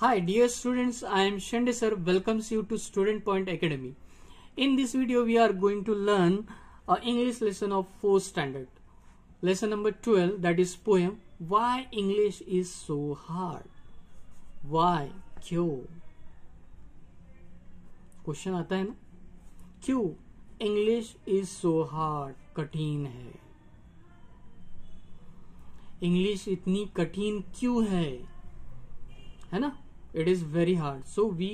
Hi dear students, I am Shende sir welcomes you to Student Point Academy. In this video we are going to learn an uh, English lesson of 4th standard. Lesson number 12 that is poem Why English is so hard. Why? क्यों? Question आता है ना क्यों English is so hard. कठिन है English इतनी कठिन क्यों है है ना it is very hard so we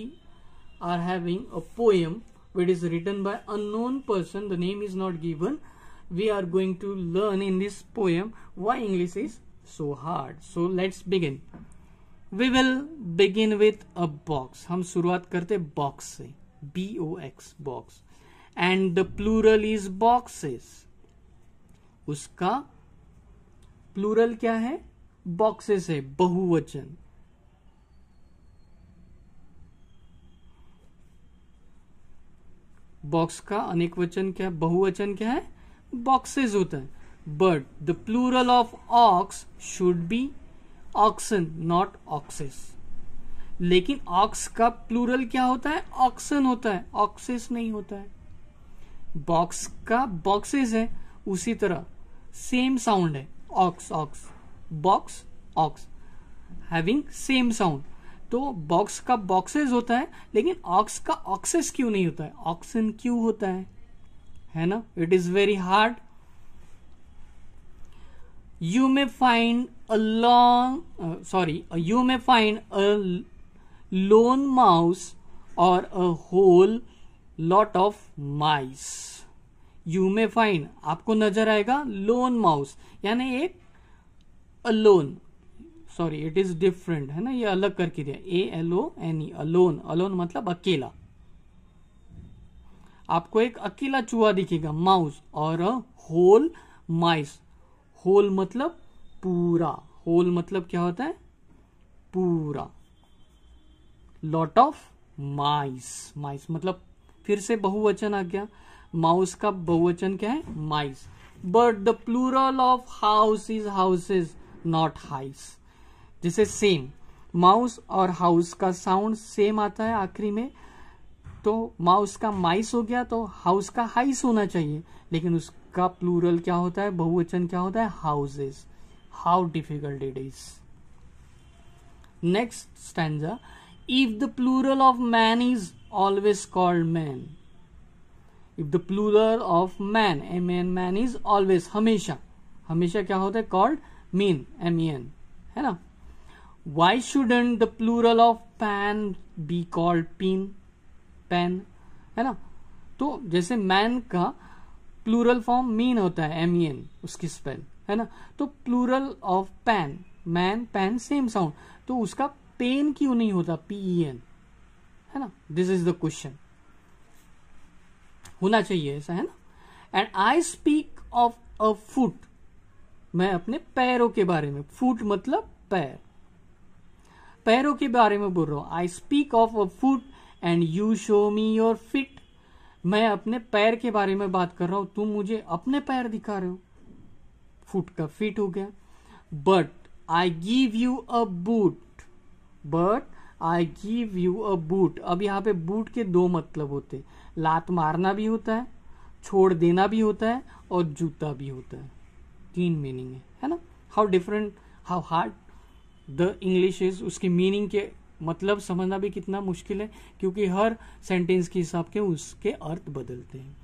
are having a poem which is written by unknown person the name is not given we are going to learn in this poem why English is so hard so let's begin we will begin with a box हम शुरुआत करते box से B O X box and the plural is box उसका plural क्या है boxes है बहुवचन box का अनेक वचन क्या है बहुवचन क्या है बॉक्सेस होता है but the plural of ox should be oxen not oxes लेकिन ऑक्स का प्लूरल क्या होता है ऑक्सन होता है ऑक्सेस नहीं होता है बॉक्स का बॉक्सेस है उसी तरह सेम साउंड है ox ox box ox having same sound तो बॉक्स का बॉक्सेस होता है लेकिन ऑक्स का ऑक्सेस क्यों नहीं होता है ऑक्सन क्यों होता है है ना it is very hard you may find a long sorry you may find a lone mouse और a whole lot of mice you may find आपको नजर आएगा लोन माउस यानी एक alone sorry it is different है ना ये अलग करके दिया A L O N E alone alone मतलब अकेला आपको एक अकेला चूहा दिखेगा माउस और अ होल माइस होल मतलब पूरा होल मतलब क्या होता है पूरा लॉट ऑफ माइस माइस मतलब फिर से बहुवचन आ गया माउस का बहुवचन क्या है mice but the plural of house is houses not hice जैसे सेम माउस और हाउस का साउंड सेम आता है आखिरी में तो माउस का माइस हो गया तो हाउस का हाइस होना चाहिए लेकिन उसका प्लूरल क्या होता है बहुवचन क्या होता है houses how difficult it is next stanza if the plural of man is always called man if the plural of man M N man is always हमेशा हमेशा क्या होता है called men M E N है ना why shouldn't the plural of pan be called pen pan है ना तो जैसे मैन का प्लूरल फॉर्म मीन होता है एम ई एन उसकी स्पेल है ना तो plural of pan man pan same sound तो उसका पेन क्यों नहीं होता पीई एन है ना दिस इज द क्वेश्चन होना चाहिए ऐसा है ना and I speak of a foot मैं अपने पैरों के बारे में फुट मतलब पैर पैरों के बारे में बोल रहा हूं I speak of a foot and you show me your feet मैं अपने पैर के बारे में बात कर रहा हूं तुम मुझे अपने पैर दिखा रहे हो फुट का फिट हो गया but I give you a boot but I give you a boot अब यहाँ पे बूट के दो मतलब होते हैं लात मारना भी होता है छोड़ देना भी होता है और जूता भी होता है तीन मीनिंग है है ना how different how hard the English is उसकी मीनिंग के मतलब समझना भी कितना मुश्किल है क्योंकि हर सेंटेंस के हिसाब के उसके अर्थ बदलते हैं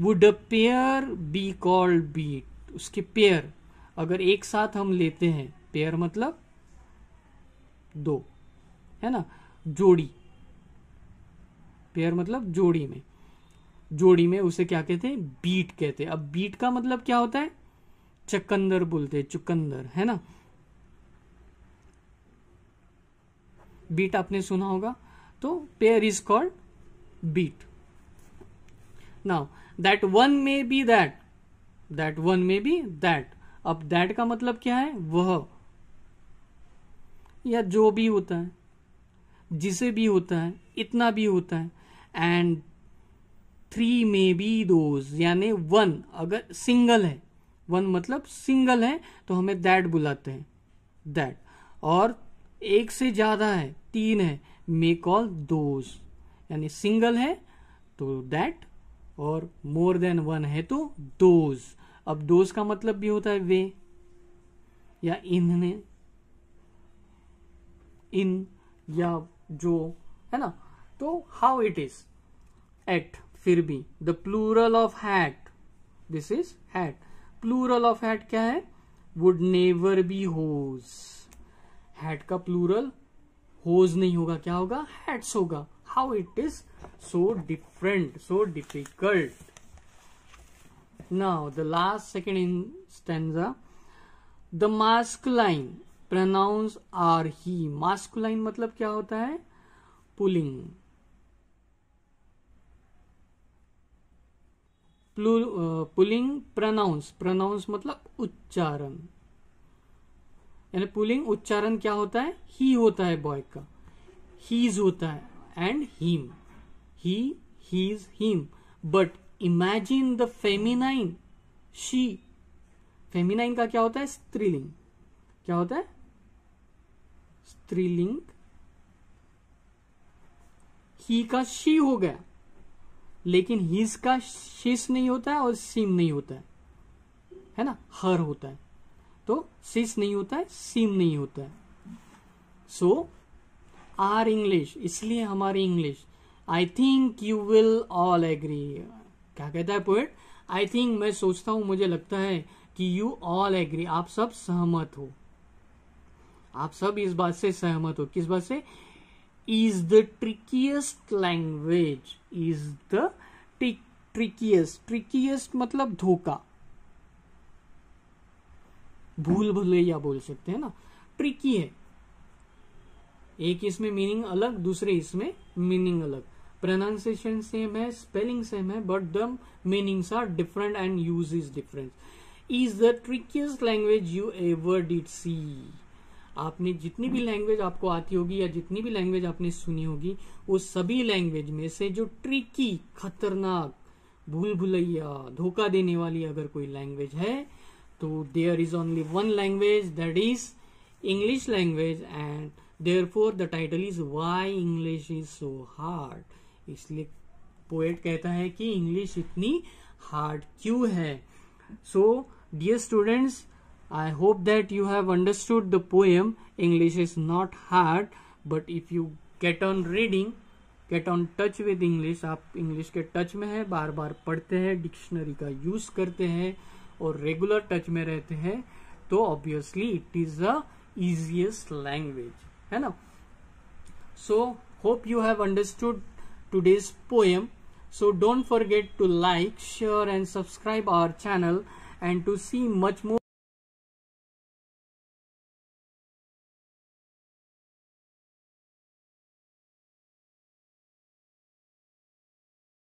would a pair be called beet उसके पेयर अगर एक साथ हम लेते हैं पेयर मतलब दो है ना जोड़ी पेयर मतलब जोड़ी में जोड़ी में उसे क्या कहते हैं बीट कहते हैं अब बीट का मतलब क्या होता है चकंदर बोलते हैं चुकंदर है ना बीट आपने सुना होगा तो pair is called beet now that one may be that that one may be that अब दैट का मतलब क्या है वह या जो भी होता है जिसे भी होता है इतना भी होता है and three may be those यानी वन अगर सिंगल है वन मतलब सिंगल है तो हमें दैट बुलाते हैं दैट और एक से ज़्यादा है तीन है मे कॉल दोज यानी सिंगल है तो दैट और मोर देन वन है तो दोज अब दोज का मतलब भी होता है वे या इन्होंने इन या जो है ना तो हाउ इट इज एट फिर भी the plural of hat this is hat plural of hat क्या है would never be hose hat का प्लूरल होज नहीं होगा क्या होगा हैट्स होगा how it is so different so difficult now the last second in stanza the masculine pronouns are he masculine मतलब क्या होता है पुलिंग पुलिंग प्रनाउंस प्रनाउंस मतलब उच्चारण यानी पुलिंग उच्चारण क्या होता है ही होता है बॉय का हीज होता है and him he his him but imagine the feminine she feminine का क्या होता है स्त्रीलिंग क्या होता है स्त्रीलिंग ही का शी हो गया लेकिन हीज का शीस नहीं होता है और सीम नहीं होता है है ना हर होता है तो शीस नहीं होता है सीम नहीं होता है सो आर इंग्लिश इसलिए हमारी English I think you will all agree क्या कहता है पोएट आई थिंक मैं सोचता हूं मुझे लगता है कि यू ऑल एग्री आप सब सहमत हो आप सब इस बात से सहमत हो किस बात से is the trickiest language is the trickiest trickiest मतलब धोखा भूल या बोल सकते हैं ना ट्रिकी है एक इसमें मीनिंग अलग दूसरे इसमें मीनिंग अलग प्रोनाउंसिएशन सेम है स्पेलिंग सेम है but the meanings are different and use is different is the trickiest language you ever did see आपने जितनी भी लैंग्वेज आपको आती होगी या जितनी भी लैंग्वेज आपने सुनी होगी वो सभी लैंग्वेज में से जो ट्रिकी खतरनाक भूल भुलैया धोखा देने वाली अगर कोई लैंग्वेज है तो there is only one language that is English language and therefore the title is why English is so hard इसलिए पोएट कहता है कि इंग्लिश इतनी हार्ड क्यों है so dear students I hope that you have understood the poem English is not hard but if you get on reading get on touch with English आप English के touch में हैं बार बार पढ़ते हैं dictionary का use करते हैं और regular touch में रहते हैं तो obviously it is the easiest language है ना so hope you have understood today's poem so don't forget to like share and subscribe our channel and to see much more